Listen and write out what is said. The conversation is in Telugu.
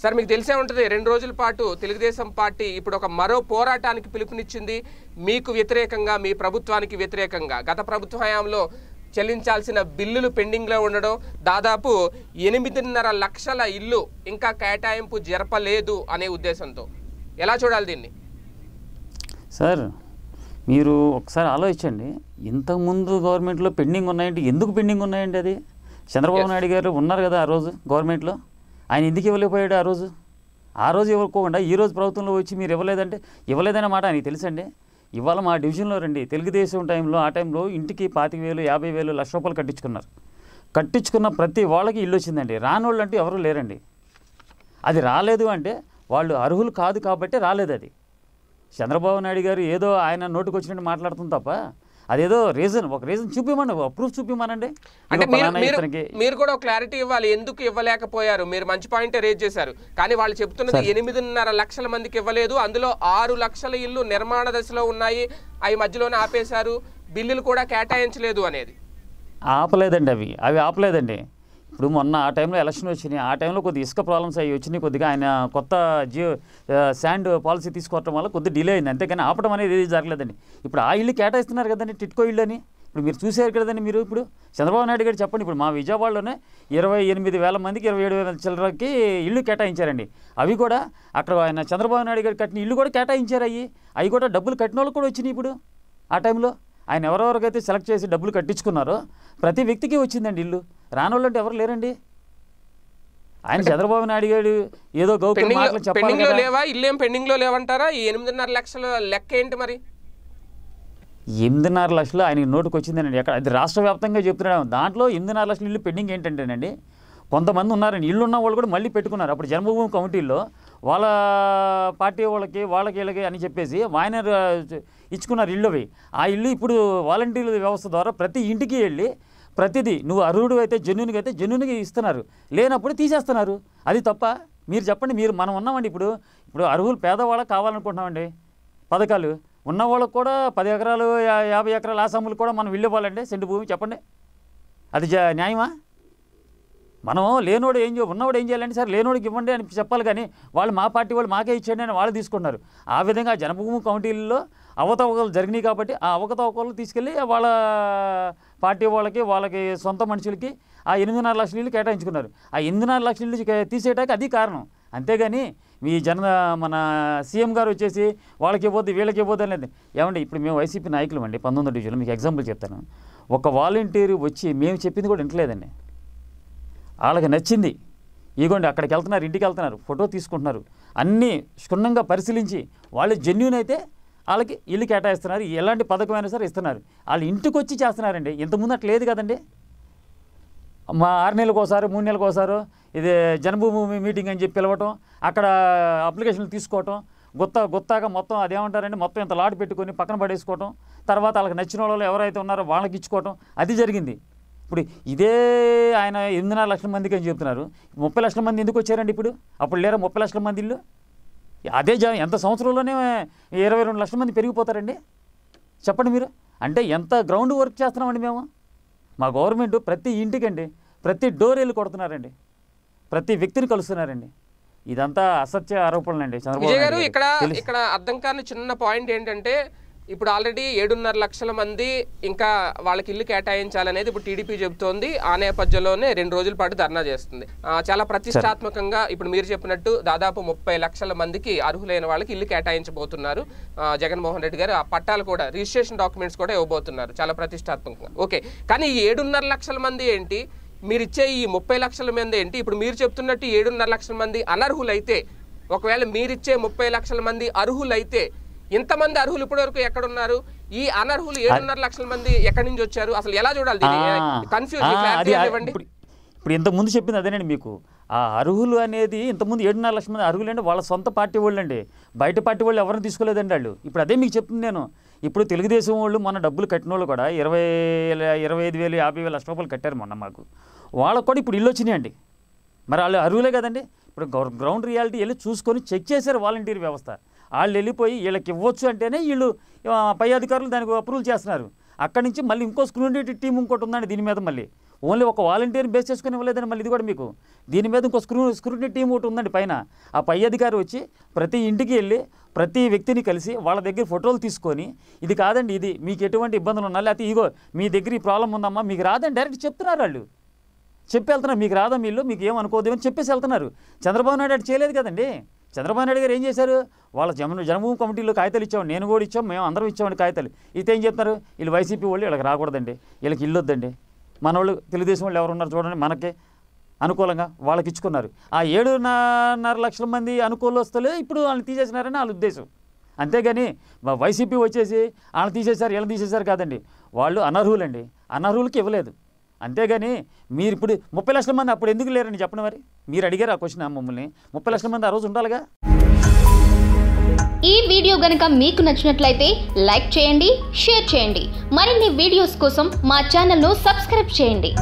సార్ మీకు తెలిసే ఉంటుంది రెండు రోజుల పాటు తెలుగుదేశం పార్టీ ఇప్పుడు ఒక మరో పోరాటానికి పిలుపునిచ్చింది మీకు వ్యతిరేకంగా మీ ప్రభుత్వానికి వ్యతిరేకంగా గత ప్రభుత్వ హయాంలో చెల్లించాల్సిన బిల్లులు పెండింగ్లో ఉండడం దాదాపు ఎనిమిదిన్నర లక్షల ఇల్లు ఇంకా కేటాయింపు జరపలేదు అనే ఉద్దేశంతో ఎలా చూడాలి దీన్ని సార్ మీరు ఒకసారి ఆలోచించండి ఇంతకుముందు గవర్నమెంట్లో పెండింగ్ ఉన్నాయంటే ఎందుకు పెండింగ్ ఉన్నాయండి అది చంద్రబాబు నాయుడు గారు ఉన్నారు కదా ఆ రోజు గవర్నమెంట్లో ఆయన ఎందుకు ఇవ్వలేకపోయాడు ఆ రోజు ఆ రోజు ఇవ్వకోకుండా ఈ రోజు ప్రభుత్వంలో వచ్చి మీరు ఇవ్వలేదంటే ఇవ్వలేదనే మాట ఆయనకి తెలుసండి ఇవాళ మా డివిజన్లో రండి తెలుగుదేశం టైంలో ఆ టైంలో ఇంటికి పాతిక వేలు యాభై వేలు లక్ష రూపాయలు కట్టించుకున్నారు కట్టించుకున్న ప్రతి వాళ్ళకి ఇల్లు వచ్చిందండి రానోళ్ళు అంటే ఎవరు లేరండి అది రాలేదు అంటే వాళ్ళు అర్హులు కాదు కాబట్టి రాలేదు అది చంద్రబాబు నాయుడు గారు ఏదో ఆయన నోటుకు వచ్చినట్టు మాట్లాడుతుంది తప్ప అదేదో రీజన్ ఒక రీజన్ చూపిమని ప్రూఫ్ చూపిమనండి అంటే మీరు కూడా క్లారిటీ ఇవ్వాలి ఎందుకు ఇవ్వలేకపోయారు మీరు మంచి పాయింట్ రేజ్ చేశారు కానీ వాళ్ళు చెప్తున్నది ఎనిమిదిన్నర లక్షల మందికి ఇవ్వలేదు అందులో ఆరు లక్షల ఇల్లు నిర్మాణ దశలో ఉన్నాయి అవి మధ్యలోనే ఆపేశారు బిల్లులు కూడా కేటాయించలేదు అనేది ఆపలేదండి అవి అవి ఆపలేదండి ఇప్పుడు మొన్న ఆ టైంలో ఎలక్షన్ వచ్చినాయి ఆ టైంలో కొద్ది ఇసుక ప్రాబ్లమ్స్ అవి వచ్చినాయి కొద్దిగా ఆయన కొత్త జియో శాండ్ పాలసీ తీసుకోవటం వల్ల కొద్ది డిలే అయింది అంతేకాని ఆపడం అనేది ఏది జరగలేదండి ఇప్పుడు ఆ ఇల్లు కేటాయిస్తున్నారు కదండి టిట్కో ఇల్లు అని ఇప్పుడు మీరు చూసారు కదండి మీరు ఇప్పుడు చంద్రబాబు నాయుడు గారు చెప్పండి ఇప్పుడు మా విజయవాడలోనే ఇరవై ఎనిమిది వేల మందికి ఇరవై ఏడు వేల చిల్లరకి ఇల్లు కేటాయించారండి అవి కూడా అక్కడ ఆయన చంద్రబాబు నాయుడు గారు కట్టిన ఇల్లు కూడా కేటాయించారు అవి అవి కూడా డబ్బులు కట్టిన వాళ్ళు కూడా వచ్చినాయి ఇప్పుడు ఆ టైంలో ఆయన ఎవరెవరికైతే సెలెక్ట్ చేసి డబ్బులు కట్టించుకున్నారో ప్రతి వ్యక్తికి వచ్చిందండి ఇల్లు రానోళ్ళు అంటే ఎవరు లేరండి ఆయన చంద్రబాబు నాయుడు గారు ఏదో పెండింగ్ లో లేవా లేవంటారా ఎనిమిదిన్నర లక్షల లెక్క ఏంటి మరి ఎనిమిదిన్నర లక్షలు ఆయన నోటుకు వచ్చిందండి ఎక్కడ అది రాష్ట్ర వ్యాప్తంగా చెప్తున్నాడు దాంట్లో ఎనిమిదిన్నర లక్షల ఇల్లు పెండింగ్ ఏంటంటేనండి కొంతమంది ఉన్నారండి ఇల్లు ఉన్న వాళ్ళు కూడా మళ్ళీ పెట్టుకున్నారు అప్పుడు జన్మభూమి కమిటీల్లో వాళ్ళ పార్టీ వాళ్ళకి వాళ్ళకి వీళ్ళకి అని చెప్పేసి ఆయన ఇచ్చుకున్నారు ఇల్లు ఆ ఇల్లు ఇప్పుడు వాలంటీర్ల వ్యవస్థ ద్వారా ప్రతి ఇంటికి వెళ్ళి ప్రతిదీ నువ్వు అర్హుడు అయితే జన్యునిగా అయితే జన్యునిగా ఇస్తున్నారు లేనప్పుడు తీసేస్తున్నారు అది తప్ప మీరు చెప్పండి మీరు మనం ఉన్నామండి ఇప్పుడు ఇప్పుడు అర్హులు పేదవాళ్ళకి కావాలనుకుంటున్నామండి పథకాలు ఉన్నవాళ్ళకు కూడా పది ఎకరాలు యాభై ఎకరాల ఆసాములు కూడా మనం వెళ్ళిపోవాలండి సెంటు భూమి చెప్పండి అది న్యాయమా మనం లేనోడు ఏం ఉన్నవాడు ఏం చేయాలంటే సార్ లేనోడికి ఇవ్వండి అని చెప్పాలి కానీ వాళ్ళు మా పార్టీ వాళ్ళు మాకే ఇచ్చేయండి అని వాళ్ళు తీసుకున్నారు ఆ విధంగా జనభూమి కౌంటీల్లో అవతవకలు జరిగినాయి కాబట్టి ఆ అవకతవకలు తీసుకెళ్ళి వాళ్ళ పార్టీ వాళ్ళకి వాళ్ళకి సొంత మనుషులకి ఆ ఎనిమిదిన్నర లక్షల ఇల్లు కేటాయించుకున్నారు ఆ ఎనిమిదిన్నర లక్షల ఇల్లు తీసేయటానికి అది కారణం అంతేగాని మీ జన మన సీఎం గారు వచ్చేసి వాళ్ళకి ఇవ్వద్దు వీళ్ళకి ఇవ్వద్దు అనేది ఏమండి ఇప్పుడు మేము వైసీపీ నాయకులు అండి పంతొమ్మిది డివిజన్లో మీకు ఎగ్జాంపుల్ చెప్తాను ఒక వాలంటీర్ వచ్చి మేము చెప్పింది కూడా వింటలేదండి వాళ్ళకి నచ్చింది ఇగోండి అక్కడికి వెళ్తున్నారు ఇంటికి వెళ్తున్నారు ఫోటో తీసుకుంటున్నారు అన్నీ క్షుణ్ణంగా పరిశీలించి వాళ్ళు జెన్యున్ అయితే వాళ్ళకి ఇల్లు కేటాయిస్తున్నారు ఎలాంటి పథకమైనా సరే ఇస్తున్నారు వాళ్ళు ఇంటికి వచ్చి చేస్తున్నారండి ఇంతకుముందు అట్లా లేదు కదండి మా ఆరు నెలలకోసారి మూడు నెలలకు ఇది జన్మభూమి మీటింగ్ అని చెప్పి పిలవటం అక్కడ అప్లికేషన్లు తీసుకోవటం గుత్త గుత్తాగా మొత్తం అదేమంటారండి మొత్తం ఇంత లాడ్ పెట్టుకొని పక్కన పడేసుకోవటం తర్వాత వాళ్ళకి నచ్చిన వాళ్ళు ఎవరైతే ఉన్నారో వాళ్ళకి ఇచ్చుకోవటం అది జరిగింది ఇప్పుడు ఇదే ఆయన ఎనిమిదిన్నర లక్షల మందికి అని చెప్తున్నారు ముప్పై లక్షల మంది ఎందుకు వచ్చారండి ఇప్పుడు అప్పుడు లేరా ముప్పై లక్షల మంది ఇల్లు అదే జా ఎంత సంవత్సరంలోనే ఇరవై రెండు లక్షల మంది పెరిగిపోతారండి చెప్పండి మీరు అంటే ఎంత గ్రౌండ్ వర్క్ చేస్తున్నామండి మేము మా గవర్నమెంట్ ప్రతి ఇంటికండి ప్రతి డోర్ వెళ్ళి కొడుతున్నారండి ప్రతి వ్యక్తిని కలుస్తున్నారండి ఇదంతా అసత్య ఆరోపణలు చంద్రబాబు ఇక్కడ ఇక్కడ అర్థం కాని చిన్న పాయింట్ ఏంటంటే ఇప్పుడు ఆల్రెడీ ఏడున్నర లక్షల మంది ఇంకా వాళ్ళకి ఇల్లు కేటాయించాలనేది ఇప్పుడు టీడీపీ చెబుతోంది ఆ నేపథ్యంలోనే రెండు రోజుల పాటు ధర్నా చేస్తుంది చాలా ప్రతిష్టాత్మకంగా ఇప్పుడు మీరు చెప్పినట్టు దాదాపు ముప్పై లక్షల మందికి అర్హులైన వాళ్ళకి ఇల్లు కేటాయించబోతున్నారు జగన్మోహన్ రెడ్డి గారు ఆ పట్టాలు కూడా రిజిస్ట్రేషన్ డాక్యుమెంట్స్ కూడా ఇవ్వబోతున్నారు చాలా ప్రతిష్టాత్మకంగా ఓకే కానీ ఈ ఏడున్నర లక్షల మంది ఏంటి మీరు ఇచ్చే ఈ ముప్పై లక్షల మంది ఏంటి ఇప్పుడు మీరు చెప్తున్నట్టు ఏడున్నర లక్షల మంది అనర్హులైతే ఒకవేళ మీరిచ్చే ముప్పై లక్షల మంది అర్హులైతే ఇంతమంది అర్హులు ఇప్పటివరకు ఎక్కడున్నారు ఈ అనర్హులు ఏడున్నర లక్షల మంది ఎక్కడి నుంచి వచ్చారు అసలు ఎలా చూడాలి కన్ఫ్యూజ్ ఇప్పుడు ఇంతకుముందు చెప్పింది అదేనండి మీకు ఆ అర్హులు అనేది ఇంతకుముందు ఏడున్నర లక్షల మంది అర్హులు అంటే వాళ్ళ సొంత పార్టీ వాళ్ళు అండి బయట పార్టీ వాళ్ళు ఎవరిని తీసుకోలేదండి వాళ్ళు ఇప్పుడు అదే మీకు చెప్తుంది నేను ఇప్పుడు తెలుగుదేశం వాళ్ళు మన డబ్బులు కట్టిన వాళ్ళు కూడా ఇరవై ఇరవై ఐదు వేలు యాభై వేలు లక్ష రూపాయలు కట్టారు మొన్న మాకు వాళ్ళకు కూడా ఇప్పుడు ఇల్లు వచ్చినాయండి మరి వాళ్ళు అర్హులే కదండి ఇప్పుడు గ్రౌండ్ రియాలిటీ వెళ్ళి చూసుకొని చెక్ చేశారు వాలంటీర్ వ్యవస్థ వాళ్ళు వెళ్ళిపోయి వీళ్ళకి ఇవ్వచ్చు అంటేనే వీళ్ళు పై అధికారులు దానికి అప్రూవల్ చేస్తున్నారు అక్కడి నుంచి మళ్ళీ ఇంకో స్క్రూనిటీ టీం ఇంకోటి ఉందండి దీని మీద మళ్ళీ ఓన్లీ ఒక వాలంటీర్ని బేస్ చేసుకుని ఇవ్వలేదని మళ్ళీ ఇది కూడా మీకు దీని మీద ఇంకో స్క్రూ స్క్రూటినీ టీం ఒకటి ఉందండి పైన ఆ పై అధికారి వచ్చి ప్రతి ఇంటికి వెళ్ళి ప్రతి వ్యక్తిని కలిసి వాళ్ళ దగ్గర ఫోటోలు తీసుకొని ఇది కాదండి ఇది మీకు ఎటువంటి ఇబ్బందులు ఉన్నా లేకపోతే ఇగో మీ దగ్గర ఈ ప్రాబ్లం ఉందమ్మా మీకు రాదని డైరెక్ట్ చెప్తున్నారు వాళ్ళు చెప్పి వెళ్తున్నారు మీకు రాదా మీళ్ళు మీకు ఏమనుకోదు అని చెప్పేసి వెళ్తున్నారు చంద్రబాబు నాయుడు చేయలేదు కదండి చంద్రబాబు నాయుడు గారు ఏం చేశారు వాళ్ళ జన్మ జన్మభూమి కమిటీలో కాగితాలు ఇచ్చాము నేను కూడా ఇచ్చాము మేము అందరం ఇచ్చామండి కాగితాలు ఇతే ఏం చెప్తున్నారు వీళ్ళు వైసీపీ వాళ్ళు వీళ్ళకి రాకూడదండి వీళ్ళకి ఇల్లు వద్దండి మన వాళ్ళు తెలుగుదేశం వాళ్ళు ఎవరున్నారు చూడండి మనకి అనుకూలంగా వాళ్ళకి ఇచ్చుకున్నారు ఆ ఏడున్నర లక్షల మంది వస్తలే ఇప్పుడు వాళ్ళని తీసేసినారని వాళ్ళ ఉద్దేశం అంతేగాని వైసీపీ వచ్చేసి వాళ్ళని తీసేశారు వీళ్ళని తీసేశారు కాదండి వాళ్ళు అనర్హులండి అనర్హులకి ఇవ్వలేదు అంతేగాని మీరు ఇప్పుడు ముప్పై లక్షల మంది అప్పుడు ఎందుకు లేరని చెప్పండి మరి మీరు అడిగారు ఆ క్వశ్చన్ మమ్మల్ని ముప్పై లక్షల మంది ఆ రోజు ఉండాలిగా ఈ వీడియో గనక మీకు నచ్చినట్లయితే లైక్ చేయండి షేర్ చేయండి మరిన్ని వీడియోస్ కోసం మా ఛానల్ను సబ్స్క్రైబ్ చేయండి